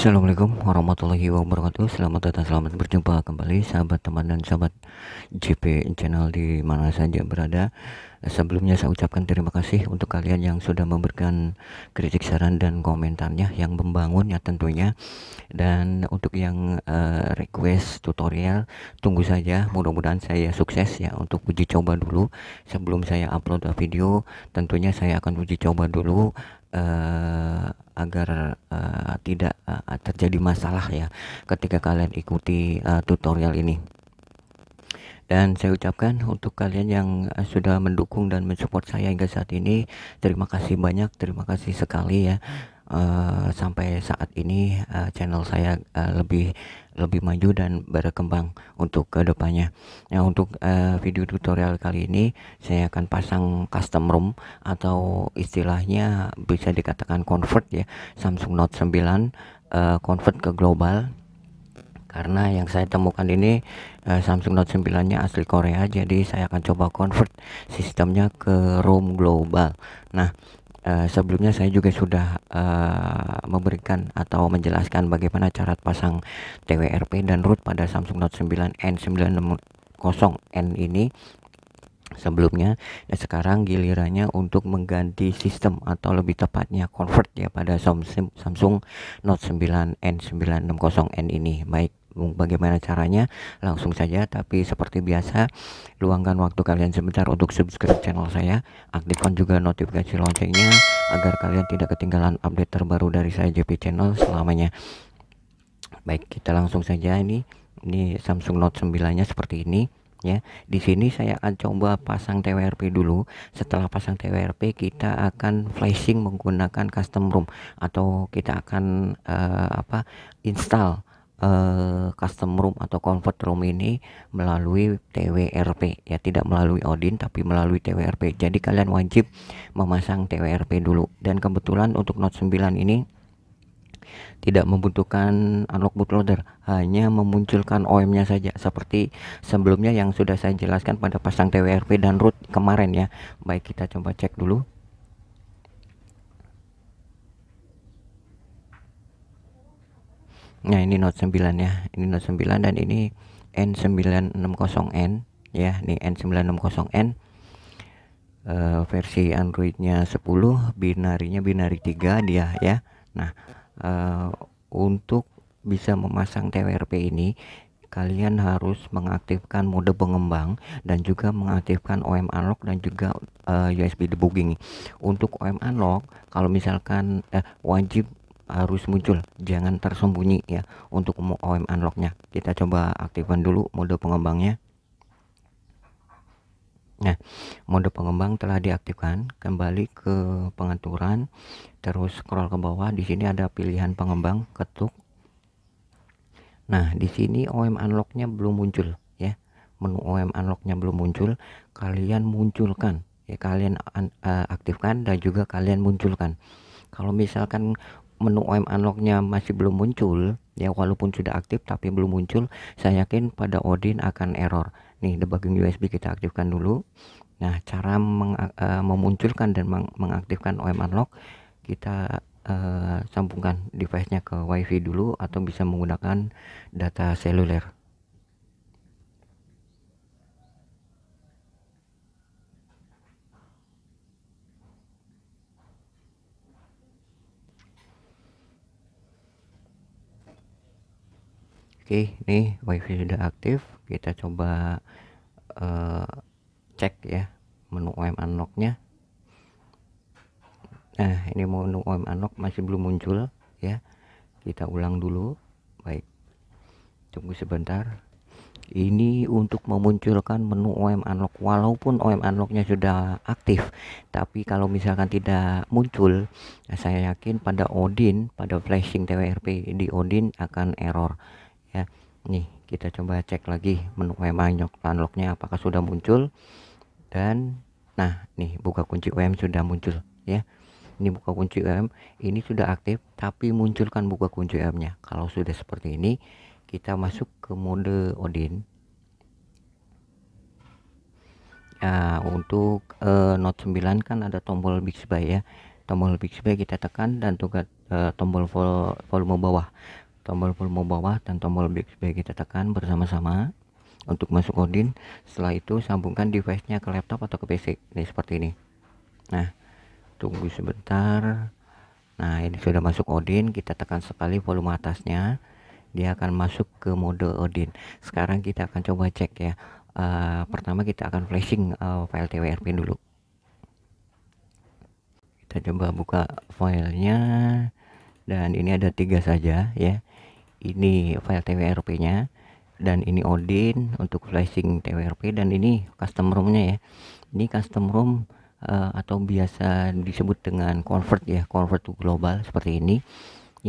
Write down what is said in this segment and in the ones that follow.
Assalamualaikum warahmatullahi wabarakatuh Selamat datang, selamat berjumpa kembali Sahabat teman dan sahabat JP channel di mana saja berada Sebelumnya saya ucapkan terima kasih Untuk kalian yang sudah memberikan kritik saran dan komentarnya Yang membangun ya tentunya Dan untuk yang uh, request tutorial Tunggu saja, mudah-mudahan saya sukses ya Untuk uji coba dulu Sebelum saya upload video Tentunya saya akan uji coba dulu uh, agar uh, tidak uh, terjadi masalah ya ketika kalian ikuti uh, tutorial ini dan saya ucapkan untuk kalian yang sudah mendukung dan mensupport saya hingga saat ini terima kasih banyak terima kasih sekali ya uh, sampai saat ini uh, channel saya uh, lebih lebih maju dan berkembang untuk kedepannya. Nah untuk uh, video tutorial kali ini saya akan pasang custom ROM atau istilahnya bisa dikatakan convert ya Samsung Note 9 uh, eh, convert ke global karena yang saya temukan ini uh, Samsung Note 9 nya asli Korea jadi saya akan coba convert sistemnya ke ROM global nah Eh, sebelumnya saya juga sudah uh, memberikan atau menjelaskan bagaimana cara pasang TWRP dan root pada Samsung Note 9 N960N ini sebelumnya dan sekarang gilirannya untuk mengganti sistem atau lebih tepatnya convert ya pada Samsung Samsung Note 9 N960N ini. Baik, bagaimana caranya langsung saja tapi seperti biasa luangkan waktu kalian sebentar untuk subscribe channel saya aktifkan juga notifikasi loncengnya agar kalian tidak ketinggalan update terbaru dari saya JP channel selamanya baik kita langsung saja ini ini Samsung Note 9 nya seperti ini ya di sini saya akan coba pasang TWRP dulu setelah pasang TWRP kita akan flashing menggunakan custom rom atau kita akan uh, apa install uh, custom room atau convert room ini melalui TWRP ya tidak melalui Odin tapi melalui TWRP jadi kalian wajib memasang TWRP dulu dan kebetulan untuk Note 9 ini tidak membutuhkan unlock bootloader hanya memunculkan OM nya saja seperti sebelumnya yang sudah saya jelaskan pada pasang TWRP dan root kemarin ya baik kita coba cek dulu nah ini note 9 ya ini note 9 dan ini N960N ya ini N960N uh, eh, versi Androidnya 10 binarinya binari 3 dia ya nah uh, untuk bisa memasang TWRP ini kalian harus mengaktifkan mode pengembang dan juga mengaktifkan OM unlock dan juga uh, eh, USB debugging. Untuk OM unlock kalau misalkan uh, wajib harus muncul jangan tersembunyi ya untuk OM unlocknya kita coba aktifkan dulu mode pengembangnya nah mode pengembang telah diaktifkan kembali ke pengaturan terus scroll ke bawah di sini ada pilihan pengembang ketuk nah di sini OM unlocknya belum muncul ya menu OM unlocknya belum muncul kalian munculkan ya kalian uh, aktifkan dan juga kalian munculkan kalau misalkan menu OM unlocknya masih belum muncul ya walaupun sudah aktif tapi belum muncul saya yakin pada Odin akan error nih debugging USB kita aktifkan dulu nah cara meng, uh, memunculkan dan meng mengaktifkan OM unlock kita uh, sambungkan device-nya ke WiFi dulu atau bisa menggunakan data seluler Oke, nih wifi sudah aktif. Kita coba uh, cek ya menu OM unlocknya. Nah, ini menu OM unlock masih belum muncul ya. Kita ulang dulu. Baik. Tunggu sebentar. Ini untuk memunculkan menu OM unlock walaupun OM unlocknya sudah aktif. Tapi kalau misalkan tidak muncul, saya yakin pada Odin, pada flashing TWRP di Odin akan error ya nih kita coba cek lagi menu WM unlocknya apakah sudah muncul dan nah nih buka kunci UM sudah muncul ya ini buka kunci UM ini sudah aktif tapi munculkan buka kunci UM nya kalau sudah seperti ini kita masuk ke mode Odin nah untuk uh, Note 9 kan ada tombol Bixby ya tombol Bixby kita tekan dan juga uh, eh, tombol vol volume bawah tombol volume bawah dan tombol big sebagai tekan bersama-sama untuk masuk Odin setelah itu sambungkan device nya ke laptop atau ke PC ini seperti ini nah tunggu sebentar nah ini sudah masuk Odin kita tekan sekali volume atasnya dia akan masuk ke mode Odin sekarang kita akan coba cek ya uh, pertama kita akan flashing uh, file TWRP dulu kita coba buka filenya dan ini ada tiga saja ya ini file twrp nya dan ini Odin untuk flashing TWRP dan ini custom rom-nya ya ini custom rom uh, eh, atau biasa disebut dengan convert ya convert to global seperti ini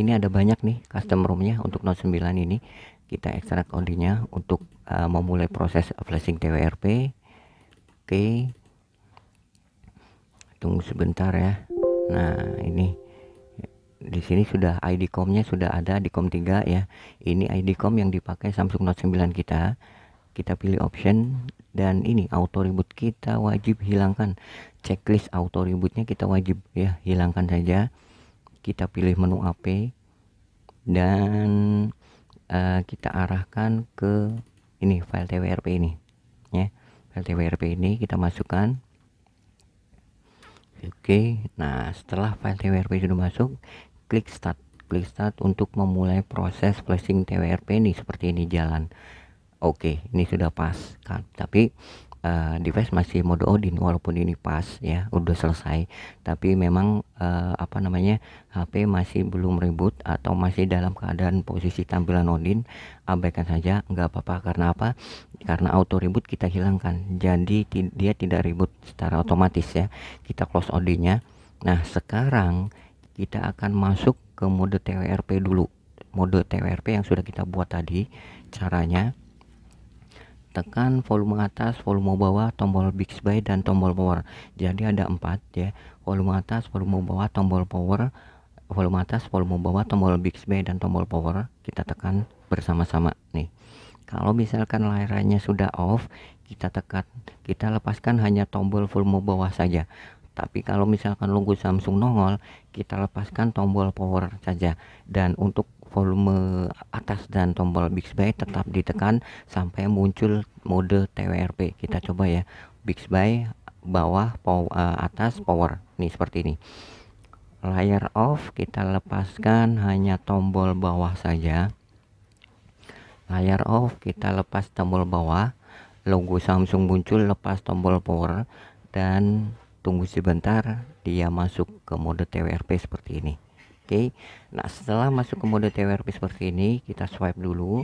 ini ada banyak nih custom rom-nya untuk Note 9 ini kita ekstrak nya untuk uh, memulai proses flashing TWRP oke okay. tunggu sebentar ya nah ini di sini sudah ID nya sudah ada di com 3 ya ini ID com yang dipakai Samsung Note 9 kita kita pilih option dan ini auto reboot kita wajib hilangkan checklist auto rebootnya kita wajib ya hilangkan saja kita pilih menu AP dan uh, kita arahkan ke ini file TWRP ini ya file TWRP ini kita masukkan Oke, okay. nah setelah file TWRP sudah masuk, klik start klik start untuk memulai proses flashing TWRP ini seperti ini jalan oke okay, ini sudah pas kan tapi uh, device masih mode Odin walaupun ini pas ya udah selesai tapi memang uh, apa namanya HP masih belum reboot atau masih dalam keadaan posisi tampilan Odin abaikan saja nggak apa-apa karena apa karena auto reboot kita hilangkan jadi dia tidak reboot secara otomatis ya kita close Odinnya nah sekarang kita akan masuk ke mode TWRP dulu mode TWRP yang sudah kita buat tadi caranya tekan volume atas, volume bawah, tombol Bixby dan tombol power. Jadi ada empat ya, volume atas, volume bawah, tombol power, volume atas, volume bawah, tombol Bixby dan tombol power. Kita tekan bersama-sama nih. Kalau misalkan layarnya sudah off, kita tekan, kita lepaskan hanya tombol volume bawah saja tapi kalau misalkan logo Samsung nongol kita lepaskan tombol power saja dan untuk volume atas dan tombol Bixby tetap ditekan sampai muncul mode TWRP kita coba ya Bixby bawah pow, eh, atas power nih seperti ini layar off kita lepaskan hanya tombol bawah saja layar off kita lepas tombol bawah logo Samsung muncul lepas tombol power dan tunggu sebentar dia masuk ke mode TWRP seperti ini oke okay. nah setelah masuk ke mode TWRP seperti ini kita swipe dulu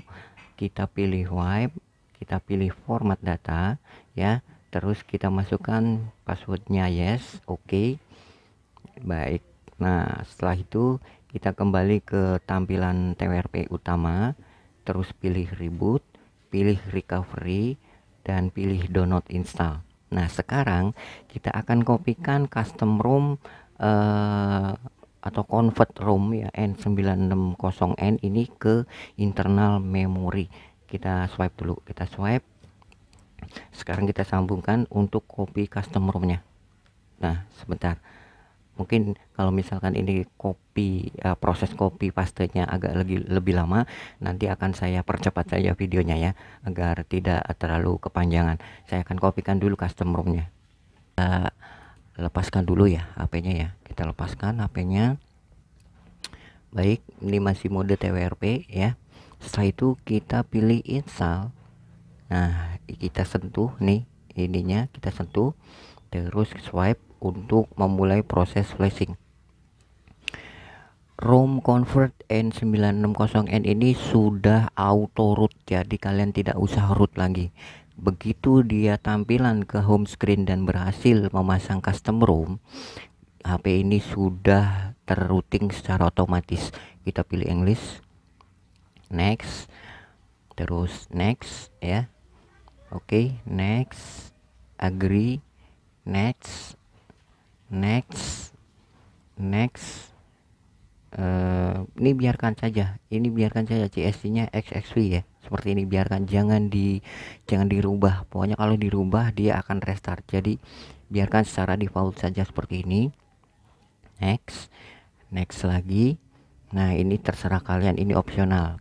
kita pilih wipe kita pilih format data ya terus kita masukkan passwordnya yes oke okay. baik nah setelah itu kita kembali ke tampilan TWRP utama terus pilih reboot pilih recovery dan pilih download install Nah, sekarang kita akan kopikan custom room uh, atau convert room ya N960N ini ke internal memory. Kita swipe dulu, kita swipe. Sekarang kita sambungkan untuk copy custom roomnya. Nah, sebentar mungkin kalau misalkan ini kopi uh, proses kopi pastenya agak lebih lebih lama nanti akan saya percepat saja videonya ya agar tidak terlalu kepanjangan saya akan kopikan dulu custom roomnya uh, lepaskan dulu ya HP-nya ya kita lepaskan HP-nya baik ini masih mode TWRP ya setelah itu kita pilih install nah kita sentuh nih ininya kita sentuh terus swipe untuk memulai proses flashing. ROM convert N960N ini sudah auto root jadi kalian tidak usah root lagi. Begitu dia tampilan ke home screen dan berhasil memasang custom ROM, HP ini sudah terrouting secara otomatis. Kita pilih English. Next. Terus next ya. Oke, okay, next. Agree. Next next next uh, ini biarkan saja ini biarkan saja CSV nya XXV ya seperti ini biarkan jangan di jangan dirubah pokoknya kalau dirubah dia akan restart jadi biarkan secara default saja seperti ini next next lagi nah ini terserah kalian ini opsional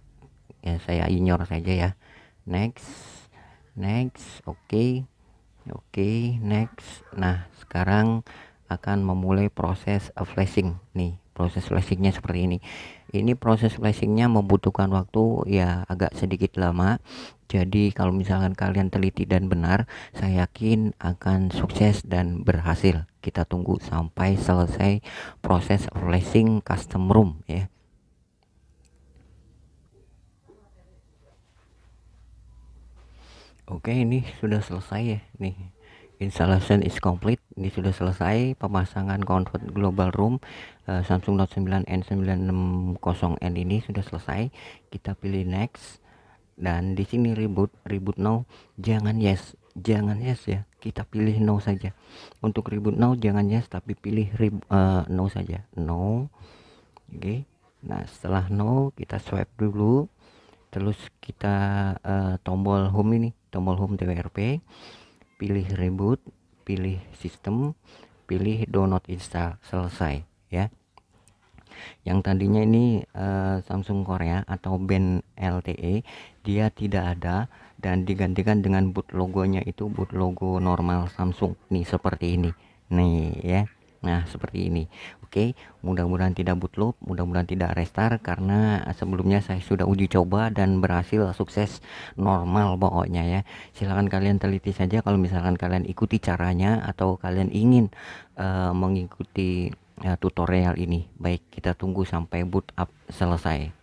ya saya ignore saja ya next next oke okay. oke okay, next nah sekarang akan memulai proses flashing nih proses flashingnya seperti ini ini proses flashingnya membutuhkan waktu ya agak sedikit lama jadi kalau misalkan kalian teliti dan benar saya yakin akan sukses dan berhasil kita tunggu sampai selesai proses flashing custom room ya Oke ini sudah selesai ya nih installation is complete ini sudah selesai pemasangan convert global room uh, Samsung Note 9 N960N ini sudah selesai kita pilih next dan di sini reboot reboot now jangan yes jangan yes ya kita pilih no saja untuk reboot now jangan yes tapi pilih uh, no saja no oke okay. nah setelah no kita swipe dulu terus kita uh, tombol home ini tombol home TWRP pilih reboot pilih sistem pilih do not install selesai ya yang tadinya ini uh, Samsung Korea atau band LTE dia tidak ada dan digantikan dengan boot logonya itu boot logo normal Samsung nih seperti ini nih ya Nah seperti ini Oke, okay, mudah-mudahan tidak bootloop, mudah-mudahan tidak restart karena sebelumnya saya sudah uji coba dan berhasil sukses normal pokoknya ya. Silahkan kalian teliti saja kalau misalkan kalian ikuti caranya atau kalian ingin uh, mengikuti uh, tutorial ini. Baik, kita tunggu sampai boot up selesai.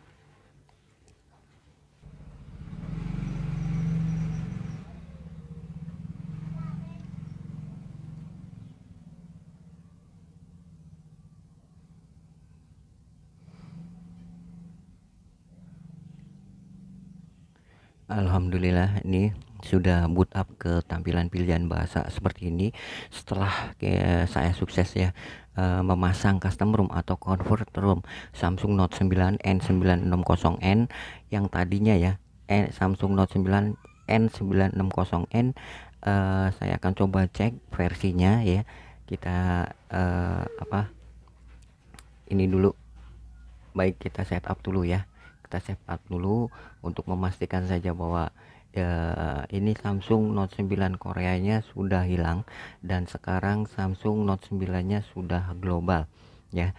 Alhamdulillah ini sudah boot up ke tampilan pilihan bahasa seperti ini setelah saya sukses ya eh, memasang custom room atau convert room Samsung Note 9 N960N yang tadinya ya Samsung Note 9 N960N eh, saya akan coba cek versinya ya kita eh, apa ini dulu baik kita setup dulu ya kita save up dulu untuk memastikan saja bahwa ya, ini Samsung Note 9 Koreanya sudah hilang dan sekarang Samsung Note 9 nya sudah global ya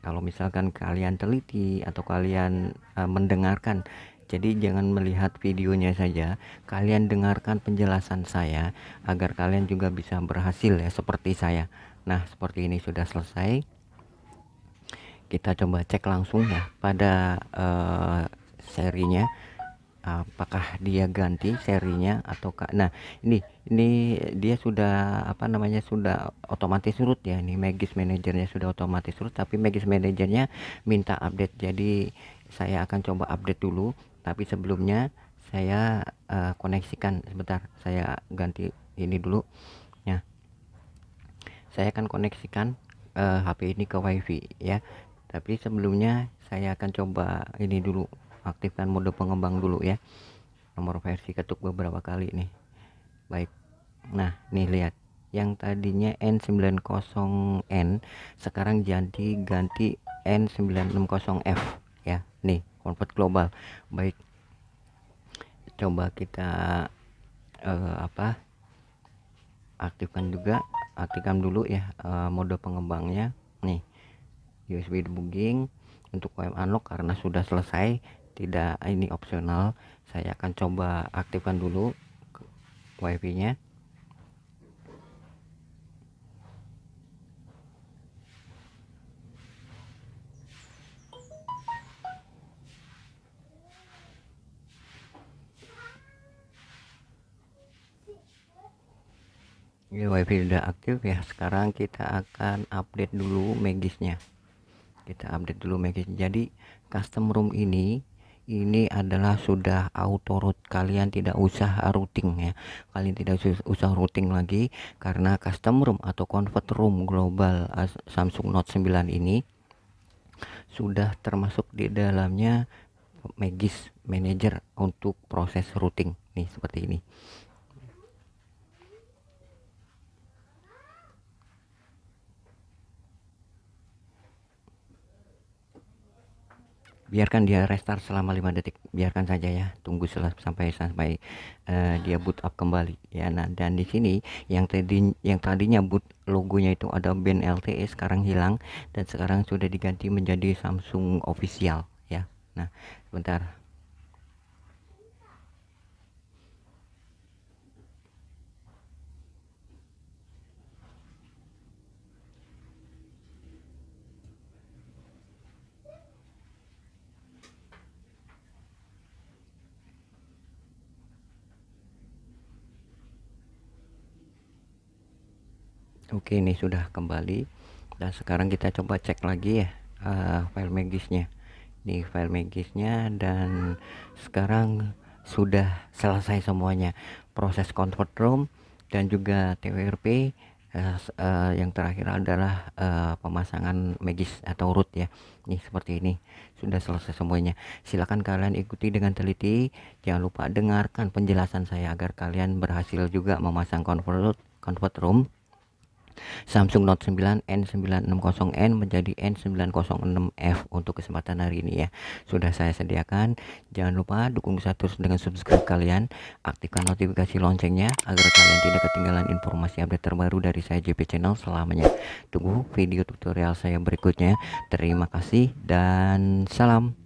kalau misalkan kalian teliti atau kalian uh, mendengarkan jadi jangan melihat videonya saja kalian dengarkan penjelasan saya agar kalian juga bisa berhasil ya seperti saya nah seperti ini sudah selesai kita coba cek langsung ya pada uh, serinya apakah dia ganti serinya atau kak? nah ini ini dia sudah apa namanya sudah otomatis surut ya ini magis manajernya sudah otomatis surut tapi magis manajernya minta update jadi saya akan coba update dulu tapi sebelumnya saya uh, koneksikan sebentar saya ganti ini dulu ya saya akan koneksikan uh, eh, HP ini ke WiFi ya tapi sebelumnya saya akan coba ini dulu aktifkan mode pengembang dulu ya nomor versi ketuk beberapa kali nih baik nah nih lihat yang tadinya N90N sekarang jadi ganti N960F ya nih convert global baik coba kita uh, apa aktifkan juga aktifkan dulu ya uh, mode pengembangnya nih USB debugging untuk OM unlock karena sudah selesai tidak ini opsional saya akan coba aktifkan dulu wifi nya ini wifi sudah aktif ya sekarang kita akan update dulu magisnya kita update dulu Maggie jadi custom room ini ini adalah sudah auto root kalian tidak usah routing ya kalian tidak usah routing lagi karena custom room atau convert room global Samsung Note 9 ini sudah termasuk di dalamnya Magis manager untuk proses routing nih seperti ini biarkan dia restart selama 5 detik biarkan saja ya tunggu sampai sampai uh, dia boot up kembali ya nah dan di sini yang tadi yang tadinya boot logonya itu ada band LTE sekarang hilang dan sekarang sudah diganti menjadi Samsung official ya nah sebentar oke ini sudah kembali dan sekarang kita coba cek lagi ya uh, file magisnya ini file magisnya dan sekarang sudah selesai semuanya proses convert room dan juga TWRP uh, eh, uh, eh, yang terakhir adalah uh, pemasangan magis atau root ya nih seperti ini sudah selesai semuanya silahkan kalian ikuti dengan teliti jangan lupa dengarkan penjelasan saya agar kalian berhasil juga memasang convert root, convert room Samsung Note 9 N960N menjadi N906F untuk kesempatan hari ini ya sudah saya sediakan jangan lupa dukung saya terus dengan subscribe kalian aktifkan notifikasi loncengnya agar kalian tidak ketinggalan informasi update terbaru dari saya JP Channel selamanya tunggu video tutorial saya berikutnya terima kasih dan salam